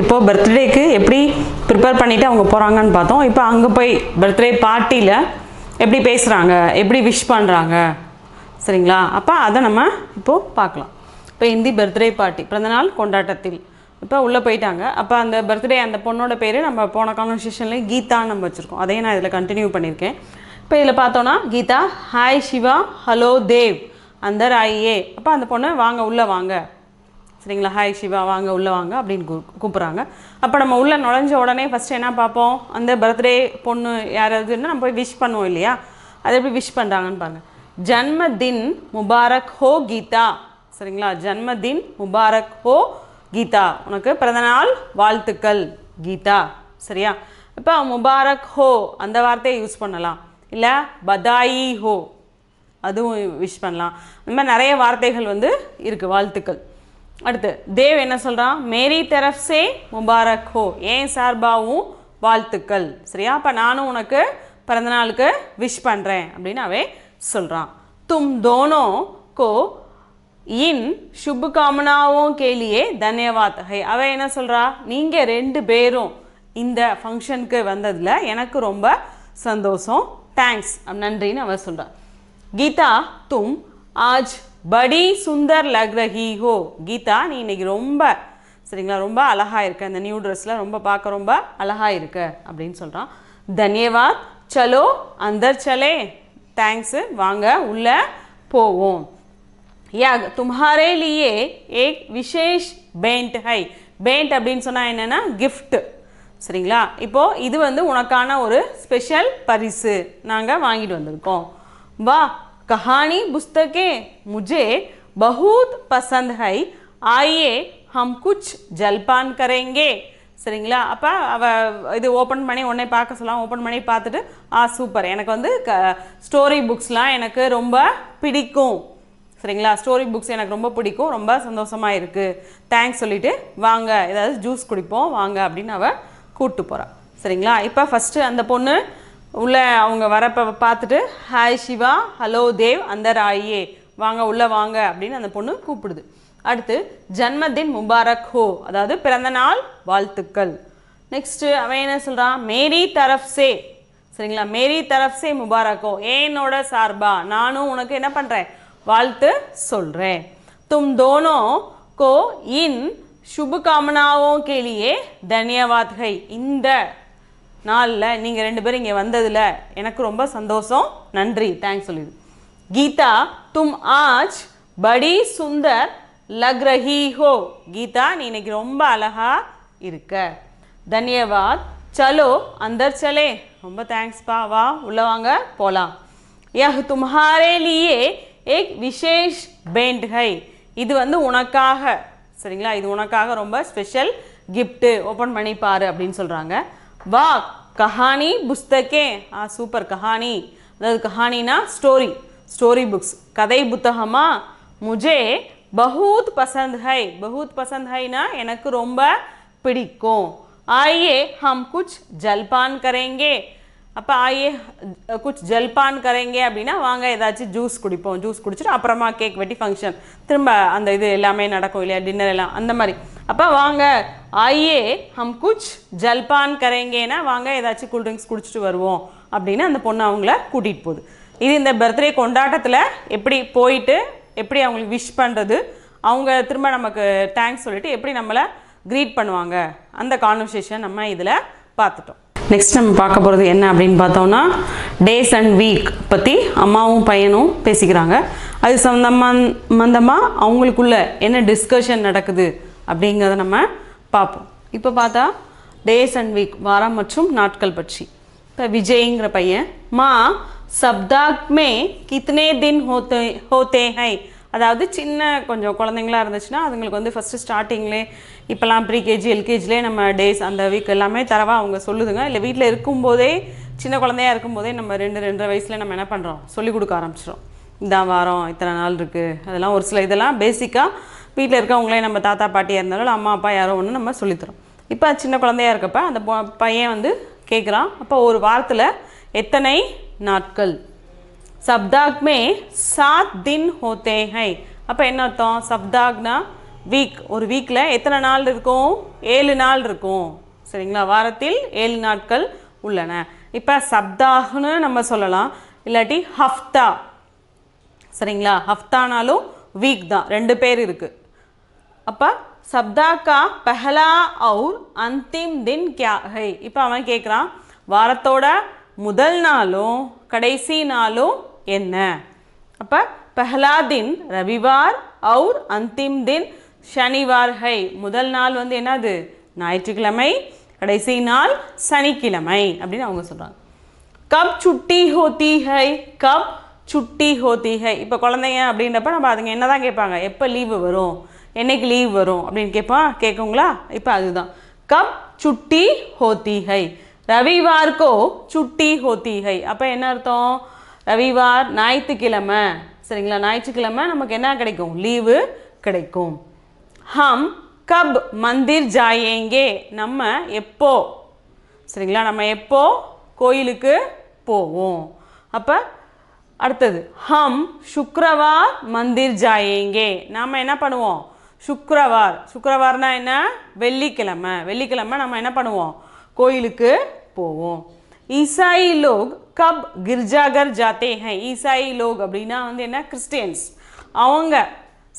இப்போது பர்த்டேக்கு எப்படி ப்ரிப்பேர் பண்ணிவிட்டு அவங்க போகிறாங்கன்னு பார்த்தோம் இப்போ அங்கே போய் பர்த்டே பார்ட்டியில் எப்படி பேசுகிறாங்க எப்படி விஷ் பண்ணுறாங்க சரிங்களா அப்போ அதை நம்ம இப்போது பார்க்கலாம் இப்போ இந்தி பர்த்டே பார்ட்டி பிறந்தநாள் கொண்டாட்டத்தில் இப்போ உள்ளே போயிட்டாங்க அப்போ அந்த பர்த்டே அந்த பொண்ணோட பேர் நம்ம போன கான்வர்சேஷன்லேயும் கீதான்னு நம்ம வச்சுருக்கோம் அதையும் நான் இதில் கண்டினியூ பண்ணியிருக்கேன் இப்போ இதில் பார்த்தோன்னா கீதா ஹாய் சிவா ஹலோ தேவ் அந்த ராயே அப்போ அந்த பொண்ணை வாங்க உள்ளே வாங்க சரிங்களா ஹாய் சிவா வாங்க உள்ளே வாங்க அப்படின்னு கூப்பிட்றாங்க அப்போ நம்ம உள்ளே நுழைஞ்ச உடனே ஃபஸ்ட்டு என்ன பார்ப்போம் அந்த பர்த்டே பொண்ணு யாராவதுன்னா நம்ம போய் விஷ் பண்ணுவோம் இல்லையா அது எப்படி விஷ் பண்ணுறாங்கன்னு பாருங்கள் ஜன்மதின் முபாரக் ஹோ கீதா சரிங்களா ஜன்மதின் முபாரக் ஹோ கீதா உனக்கு பிறந்தநாள் வாழ்த்துக்கள் கீதா சரியா இப்போ முபாரக் ஹோ அந்த வார்த்தையை யூஸ் பண்ணலாம் இல்லை பதாயி ஹோ அதுவும் விஷ் பண்ணலாம் இந்த மாதிரி நிறைய வார்த்தைகள் வந்து இருக்குது வாழ்த்துக்கள் அடுத்து தேவ் என்ன சொல்கிறான் மேரி தெரப்ஸே முபாரக் ஹோ ஏன் சார்பாவும் வாழ்த்துக்கள் சரியா அப்போ நானும் உனக்கு பிறந்தநாளுக்கு விஷ் பண்ணுறேன் அப்படின்னு அவன் சொல்கிறான் தும் தோனோ கோ இன் சுபகாமனாவும் கேலியே தன்யவாத் ஹை அவ என்ன சொல்கிறா நீங்கள் ரெண்டு பேரும் இந்த ஃபங்க்ஷனுக்கு வந்ததில் எனக்கு ரொம்ப சந்தோஷம் தேங்க்ஸ் நன்றின்னு அவன் சொல்கிறான் கீதா தும் ஆஜ் படி சுந்தர் லக்ரஹீஹோ ஹோ கீதா நீ இன்னைக்கு ரொம்ப சரிங்களா ரொம்ப அழகாக இருக்க இந்த நியூ ட்ரெஸ்ஸில் ரொம்ப பார்க்க ரொம்ப அழகாக இருக்க அப்படின்னு சொல்கிறான் தன்யவாத் சலோ அந்த சலே தேங்க்ஸு வாங்க உள்ளே போவோம் யா தும்ஹாரே லியே ஏக் விசேஷ் பெயிண்ட் ஹை பெயிண்ட் அப்படின்னு சொன்னால் என்னென்னா கிஃப்ட் சரிங்களா இப்போது இது வந்து உனக்கான ஒரு ஸ்பெஷல் பரிசு நாங்கள் வாங்கிட்டு வந்திருக்கோம் வா कहानी पुस्तकें मुझे बहुत पसंद है ஆயே ஹம் குச் ஜல்பான் करेंगे சரிங்களா அப்போ அவள் இது ஓப்பன் பண்ணி உடனே பார்க்க சொல்லலாம் ஓப்பன் பண்ணி பார்த்துட்டு ஆ சூப்பர் எனக்கு வந்து க ஸ்டோரி புக்ஸ்லாம் எனக்கு ரொம்ப பிடிக்கும் சரிங்களா ஸ்டோரி புக்ஸ் எனக்கு ரொம்ப பிடிக்கும் ரொம்ப சந்தோஷமாக இருக்குது தேங்க்ஸ் சொல்லிவிட்டு வாங்க ஏதாவது ஜூஸ் குடிப்போம் வாங்க அப்படின்னு அவள் கூப்பிட்டு போகிறாள் சரிங்களா இப்போ ஃபஸ்ட்டு அந்த பொண்ணு உள்ளே அவங்க வரப்போ பார்த்துட்டு ஹாய் சிவா ஹலோ தேவ் அந்த ராயே வாங்க உள்ளே வாங்க அப்படின்னு அந்த பொண்ணு கூப்பிடுது அடுத்து ஜன்மதின் முபாரக் ஹோ அதாவது பிறந்த நாள் வாழ்த்துக்கள் நெக்ஸ்ட்டு அவன் என்ன சொல்கிறான் மேரி தரஃப் சே சரிங்களா மேரி தரஃப் சே முபாரக்கோ என்னோட சார்பா நானும் உனக்கு என்ன பண்ணுறேன் வாழ்த்து சொல்கிறேன் தும் தோனோ கோ இன் சுபகாமனாவோ கேலியே தன்யவாத்கை இந்த நாளில் நீங்கள் ரெண்டு பேரும் இங்கே வந்ததில் எனக்கு ரொம்ப சந்தோஷம் நன்றி தேங்க்ஸ் சொல்லிடு கீதா தும் ஆஜ் படி சுந்தர் லக்ரஹி ஹோ கீதா நீ இன்னைக்கு ரொம்ப அழகா இருக்க தன்யவாத் சலோ அந்தர் சலே ரொம்ப தேங்க்ஸ்ப்பா வா உள்ள வாங்க போகலாம் யஹ் தும்ஹாரே லியே ஏக் விசேஷ் பேண்ட் ஹை இது வந்து உனக்காக சரிங்களா இது உனக்காக ரொம்ப ஸ்பெஷல் கிஃப்ட்டு ஓப்பன் பண்ணி பாரு அப்படின்னு சொல்கிறாங்க வா கஹானி புஸ்தகே ஆ சூப்பர் கஹானி அதாவது கஹானினா ஸ்டோரி ஸ்டோரி புக்ஸ் கதை புத்தகமா முஜே பகூத் பசந்த் ஹை பகூத் பசந்த் ஹைனா எனக்கு ரொம்ப பிடிக்கும் ஆயே ஹம் குச் ஜல்பான் கரேங்கே அப்போ ஆயே குச் ஜல்பான் கரைங்க அப்படின்னா வாங்க ஏதாச்சும் ஜூஸ் குடிப்போம் ஜூஸ் குடிச்சிட்டு அப்புறமா கேக் வெட்டி ஃபங்க்ஷன் திரும்ப அந்த இது எல்லாமே நடக்கும் இல்லையா டின்னர் எல்லாம் அந்த மாதிரி அப்போ வாங்க ஆயே ஹம் குச் ஜல்பான் கரைங்கேனா வாங்க ஏதாச்சும் கூல் ட்ரிங்க்ஸ் குடிச்சிட்டு வருவோம் அப்படின்னு அந்த பொண்ணு அவங்கள கூட்டிகிட்டு போகுது இது இந்த பர்த்டே கொண்டாட்டத்தில் எப்படி போயிட்டு எப்படி அவங்களுக்கு விஷ் பண்ணுறது அவங்க திரும்ப நமக்கு தேங்க்ஸ் சொல்லிவிட்டு எப்படி நம்மளை க்ரீட் பண்ணுவாங்க அந்த கான்வர்சேஷன் நம்ம இதில் பார்த்துட்டோம் நெக்ஸ்ட் நம்ம பார்க்க போகிறது என்ன அப்படின்னு பார்த்தோம்னா டேஸ் அண்ட் வீக் பற்றி அம்மாவும் பையனும் பேசிக்கிறாங்க அது சம்மந்தமாக அவங்களுக்குள்ள என்ன டிஸ்கஷன் நடக்குது அப்படிங்கிறத நம்ம பார்ப்போம் இப்போ பார்த்தா டேஸ் அண்ட் வீக் வாரம் மற்றும் நாட்கள் பற்றி இப்போ விஜய்ங்கிற பையன் மா சப்தாக் மே கித்தனே தின் ஹோத்தே ஹோத்தே ஹை அதாவது சின்ன கொஞ்சம் குழந்தைங்களா இருந்துச்சுன்னா அதுங்களுக்கு வந்து ஃபஸ்ட்டு ஸ்டார்டிங்லே இப்போலாம் ப்ரீகேஜி எல்கேஜிலே நம்ம டேஸ் அந்த வீக் எல்லாமே தரவா அவங்க சொல்லுதுங்க இல்லை வீட்டில் இருக்கும்போதே சின்ன குழந்தையா இருக்கும்போதே நம்ம ரெண்டு ரெண்டரை வயசில் நம்ம என்ன பண்ணுறோம் சொல்லிக் கொடுக்க ஆரம்பிச்சிடும் இதான் வாரம் இத்தனை நாள் இருக்குது அதெல்லாம் ஒரு சில இதெல்லாம் பேசிக்காக வீட்டில் இருக்கவங்களே நம்ம தாத்தா பாட்டியாக இருந்தாலும் அம்மா அப்பா யாரோ ஒன்று நம்ம சொல்லித்தரோம் இப்போ சின்ன குழந்தையாக இருக்கப்போ அந்த பையன் வந்து கேட்குறான் அப்போ ஒரு வாரத்தில் எத்தனை நாட்கள் सप्ताह में सात दिन होते हैं அப்போ என்ன அர்த்தம் சப்தாக்னா வீக் ஒரு வீக்கில் எத்தனை நாள் இருக்கும் ஏழு நாள் இருக்கும் சரிங்களா வாரத்தில் ஏழு நாட்கள் உள்ளன இப்போ சப்தாக்னு நம்ம சொல்லலாம் இல்லாட்டி ஹஃப்தா சரிங்களா ஹஃப்தானாலும் வீக் தான் ரெண்டு பேர் இருக்குது அப்போ சப்தா பெஹலா அவுர் அந்திம் தின் கியா ஹை இப்போ அவன் கேட்குறான் வாரத்தோட முதல் நாளும் கடைசி நாளும் என்ன அப்போ பஹலா தின் ரவிவார் அவுர் அந்திம் தின் சனிவார் ஹை முதல் நாள் வந்து என்னது ஞாயிற்றுக்கிழமை கடைசி நாள் சனிக்கிழமை அப்படின்னு அவங்க சொல்கிறாங்க கப் சுட்டி ஹோத்தி ஹை கப் சுட்டி ஹோத்தி ஹை இப்போ குழந்தைங்க அப்படின்றப்ப நம்ம அதுங்க என்ன தான் கேட்பாங்க எப்போ லீவு வரும் என்னைக்கு லீவ் வரும் அப்படின்னு கேட்போம் கேட்குங்களா இப்போ அதுதான் கப் சுட்டி ஹோத்தி ஹை ரவிவார்க்கோ சுட்டி ஹோத்தி ஹை அப்போ என்ன அர்த்தம் ரவிவார் ஞாயிற்றுக்கிழமை சரிங்களா ஞாயிற்றுக்கிழமை நமக்கு என்ன கிடைக்கும் லீவு கிடைக்கும் ஹம் கப் மந்திர் ஜாயேங்கே நம்ம எப்போ சரிங்களா நம்ம எப்போ கோயிலுக்கு போவோம் அப்போ அடுத்தது ஹம் சுக்ரவார் மந்திர் ஜாயேங்கே நாம் என்ன பண்ணுவோம் சுக்ரவார் சுக்ரவார்னா என்ன வெள்ளிக்கிழமை வெள்ளிக்கிழமை நம்ம என்ன பண்ணுவோம் கோயிலுக்கு போவோம் ஈசாயி லோக் கப் கிர்ஜாகர் ஜாத்தே ஹை ஈசாயி லோக் அப்படின்னா வந்து என்ன கிறிஸ்டியன்ஸ் அவங்க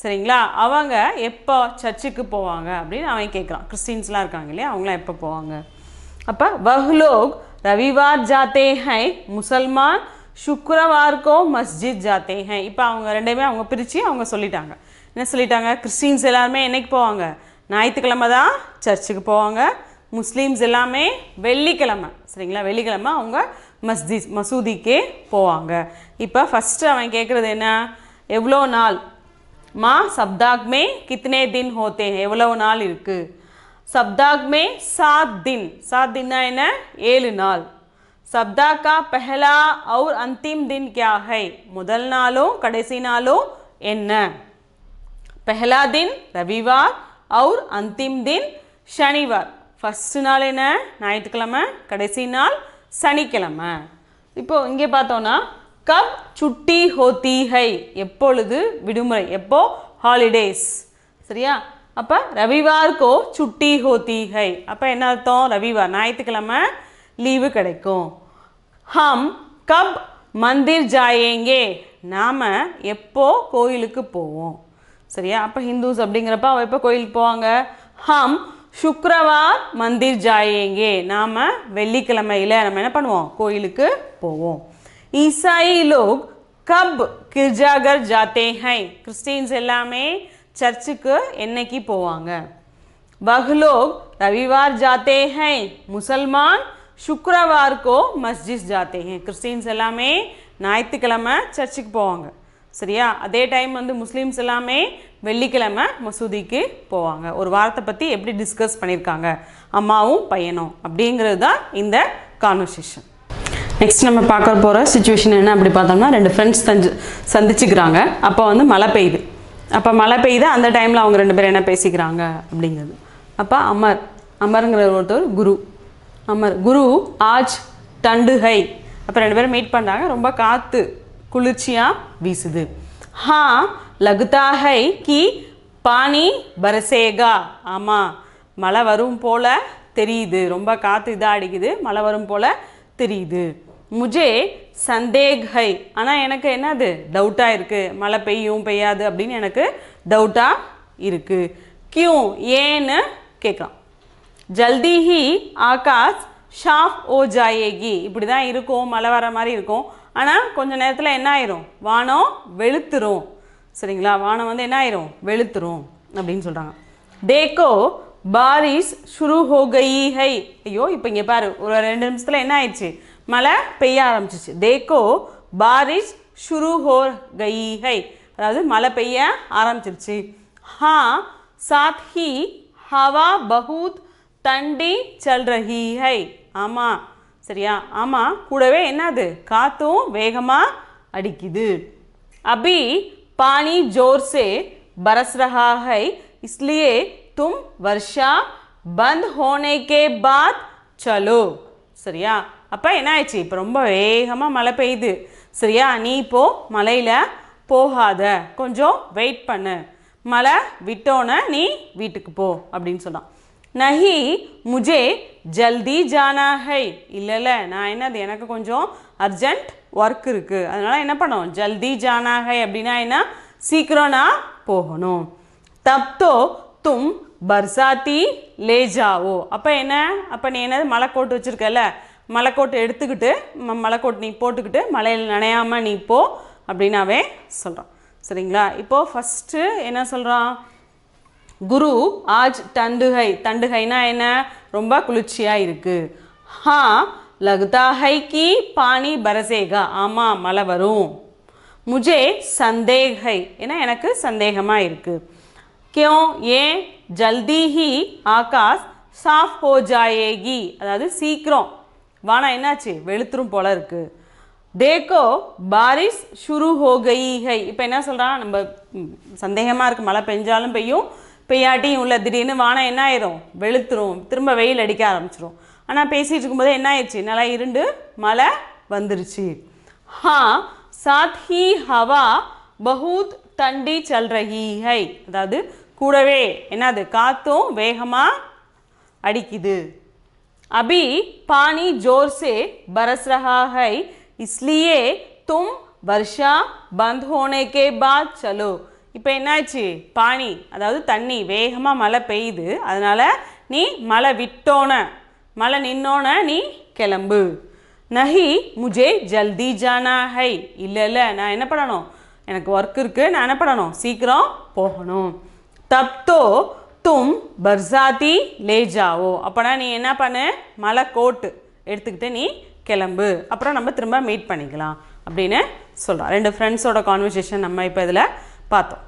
சரிங்களா அவங்க எப்போ சர்ச்சுக்கு போவாங்க அப்படின்னு அவன் கேட்குறான் கிறிஸ்டின்ஸ்லாம் இருக்காங்க இல்லையா அவங்களாம் எப்போ போவாங்க அப்போ வஹ்லோக் ரவிவார் ஜாத்தே ஹை முசல்மான் சுக்கரவார்க்கோ மஸ்ஜித் ஜாத்தே ஹை இப்போ அவங்க ரெண்டுமே அவங்க பிரித்து அவங்க சொல்லிட்டாங்க என்ன சொல்லிட்டாங்க கிறிஸ்டின்ஸ் எல்லாருமே என்றைக்கு போவாங்க ஞாயிற்றுக்கிழமை தான் சர்ச்சுக்கு போவாங்க முஸ்லீம்ஸ் எல்லாமே வெள்ளிக்கிழமை சரிங்களா வெள்ளிக்கிழமை அவங்க மஸ்தி மசூதிக்கே போவாங்க இப்போ ஃபஸ்ட்டு அவன் கேட்குறது என்ன எவ்வளோ நாள் மா சப்தாக்மே கித்னே தின் ஹோத்தே எவ்வளோ நாள் இருக்குது சப்தாக்மே சாத் தின் சாத் தின்னா என்ன ஏழு நாள் சப்தா கா பெஹலா அவுர் அந்திம் தின் கியா ஹை முதல் நாளும் கடைசி நாளும் என்ன பெஹலா தின் ரவிவார் அவுர் அந்திம் தின் சனிவார் ஃபஸ்ட்டு நாள் என்ன ஞாயிற்றுக்கிழமை கடைசி நாள் சனிக்கிழமை இப்போது இங்கே பார்த்தோன்னா கப் சுட்டி ஹோத்தி ஹை எப்பொழுது விடுமுறை எப்போ ஹாலிடேஸ் சரியா அப்போ ரவிவார்க்கோ சுட்டி ஹோத்தி ஹை அப்போ என்ன அர்த்தம் ரவிவார் ஞாயிற்றுக்கிழமை லீவு கிடைக்கும் ஹம் கப் மந்திர் ஜாயேங்கே நாம் எப்போ கோயிலுக்கு போவோம் சரியா அப்போ ஹிந்துஸ் அப்படிங்கிறப்ப அவள் எப்போ கோயிலுக்கு போவாங்க ஹம் சுக்கரவார் மந்திர் ஜாயேங்கே நாம் வெள்ளிக்கிழமையில நம்ம என்ன பண்ணுவோம் கோயிலுக்கு போவோம் ஈசாயி லோக் கப் கிர்ஜாகர் ஜாத்தே ஹை கிறிஸ்டின்ஸ் எல்லாமே சர்ச்சுக்கு என்னைக்கு போவாங்க பஹ்லோக் ரவிவார் ஜாத்தே ஹை முசல்மான் சுக்கரவார் மஸ்ஜித் ஜாத்தே ஹை கிறிஸ்டின்ஸ் எல்லாமே ஞாயிற்றுக்கிழமை சர்ச்சுக்கு போவாங்க சரியா அதே டைம் வந்து முஸ்லீம்ஸ் எல்லாமே வெள்ளிக்கிழமை மசூதிக்கு போவாங்க ஒரு வாரத்தை பற்றி எப்படி டிஸ்கஸ் பண்ணியிருக்காங்க அம்மாவும் பையனும் அப்படிங்கிறது தான் இந்த கான்வர்சேஷன் நெக்ஸ்ட் நம்ம பார்க்க போகிற சுச்சுவேஷன் என்ன அப்படி பார்த்தோம்னா ரெண்டு ஃப்ரெண்ட்ஸ் தஞ்சு சந்திச்சுக்கிறாங்க அப்போ வந்து மழை பெய்யுது அப்போ மழை பெய்யுது அந்த டைமில் அவங்க ரெண்டு பேரும் என்ன பேசிக்கிறாங்க அப்படிங்கிறது அப்போ அமர் அமருங்கிற ஒருத்தர் குரு அமர் குரு ஆஜ் டண்டு ஹை அப்போ ரெண்டு பேரும் மீட் பண்ணுறாங்க ரொம்ப காற்று குளிர்ச்சியாக வீசுது ஹா லகுதா ஹை கி பாணி பரசேகா ஆமாம் மழை வரும் போல் தெரியுது ரொம்ப காற்று இதாக அடிக்குது மழை வரும் போல் தெரியுது முஜே சந்தேக் ஹை ஆனால் எனக்கு என்னது டவுட்டாக இருக்குது மழை பெய்யும் பெய்யாது அப்படின்னு எனக்கு டவுட்டாக இருக்குது கியூ ஏன்னு கேட்கலாம் ஜல்தி ஹி ஆகாஷ் ஷாஃப் ஓ ஜாயேகி இப்படி தான் இருக்கும் மழை வர மாதிரி இருக்கும் ஆனால் கொஞ்சம் நேரத்தில் என்ன ஆயிரும் வானம் வெளுத்துரும் சரிங்களா வானம் வந்து என்ன ஆயிரும் வெளுத்துரும் அப்படின்னு சொல்கிறாங்க தேக்கோ பாரிஸ் சுரு ஹோகை ஹை ஐயோ இப்போ இங்கே பாரு ஒரு ரெண்டு நிமிஷத்தில் என்ன ஆயிடுச்சு மழை பெய்ய ஆரம்பிச்சிச்சு தேக்கோ பாரிஷ் சுரு ஹோ கை ஹை அதாவது மழை பெய்ய ஆரம்பிச்சிருச்சு ஹா சாத் ஹி ஹவா பகூத் தண்டி சல் ரஹி ஹை ஆமாம் சரியா ஆமாம் கூடவே என்னது காற்றும் வேகமாக அடிக்குது அபி पानी जोर से बरस रहा है इसलिए तुम वर्षा பந்த் ஹோனேக்கே பாத் சலோ சரியா அப்போ என்ன ஆயிடுச்சு இப்போ ரொம்ப வேகமாக மழை பெய்யுது சரியா நீ இப்போது மலையில் போகாத கொஞ்சம் வெயிட் பண்ணு மழை விட்டோன்னு நீ வீட்டுக்கு போ அப்படின்னு சொன்னான் நஹி முஜே ஜல்தி ஜானா ஹை இல்லை நான் என்னது எனக்கு கொஞ்சம் அர்ஜென்ட் ஒர்க் இருக்குது அதனால் என்ன பண்ணோம் ஜல்தி ஜானாக அப்படின்னா என்ன சீக்கிரம்னா போகணும் தப்தோ தும் பர்சாத்தி லேஜாவோ அப்போ என்ன அப்போ நீ என்னது மலைக்கோட்டு வச்சுருக்கல மலைக்கோட்டு எடுத்துக்கிட்டு ம மலைக்கோட்டு நீ போட்டுக்கிட்டு மலையில் நனையாமல் நீ போ அப்படின்னாவே சொல்கிறான் சரிங்களா இப்போது ஃபஸ்ட்டு என்ன சொல்கிறான் குரு ஆஜ் தண்டுகை தண்டுகைனா என்ன ரொம்ப குளிர்ச்சியாக இருக்குது ஹா लगता है कि पानी बरसेगा ஆமாம் மழை வரும் முஜே சந்தேகை ஏன்னா எனக்கு சந்தேகமாக இருக்குது கியோ ஏன் ஜல்தி ஹி ஆகாஷ் சாஃப் ஹோ ஜாயேகி அதாவது சீக்கிரம் வானா என்னாச்சு வெளுத்துரும் போல இருக்குது தேக்கோ பாரிஸ் ஷுரு ஹோ கயி இப்போ என்ன சொல்கிறான் நம்ம சந்தேகமாக இருக்குது மழை பெஞ்சாலும் பெய்யும் பெய்யாட்டியும் உள்ள திடீர்னு வானம் என்ன ஆயிரும் வெளுத்துரும் திரும்ப வெயில் அடிக்க ஆரம்பிச்சிரும் ஆனால் பேசிகிட்டு இருக்கும்போது என்ன ஆயிடுச்சு நல்லா இருண்டு மழை வந்துருச்சு ஹா சாத் ஹி ஹவா பகூத் தண்டி சல் ரஹி ஹை அதாவது கூடவே என்னது காத்தும் வேகமாக அடிக்குது அபி பானி ஜோர்ஸே பரஸ்ரஹா ஹை இஸ்லியே தும் வர்ஷா பந்த் ஹோனேக்கே பாத் சலோ இப்போ என்னாச்சு பானி அதாவது தண்ணி வேகமாக மழை பெய்யுது அதனால் நீ மழை விட்டோன மழை நின்னோன நீ கிளம்பு நஹி முஜே ஜல்தி ஜானா ஹை இல்லை இல்லை நான் என்ன பண்ணணும் எனக்கு ஒர்க் இருக்குது நான் என்ன பண்ணணும் சீக்கிரம் போகணும் தப்தோ தும் பர்சாதி லேஜாவோ அப்போனா நீ என்ன பண்ணு மலை கோட்டு எடுத்துக்கிட்டு நீ கிளம்பு அப்புறம் நம்ம திரும்ப மீட் பண்ணிக்கலாம் அப்படின்னு சொல்கிறான் ரெண்டு ஃப்ரெண்ட்ஸோட கான்வர்சேஷன் நம்ம இப்போ இதில் பார்த்தோம்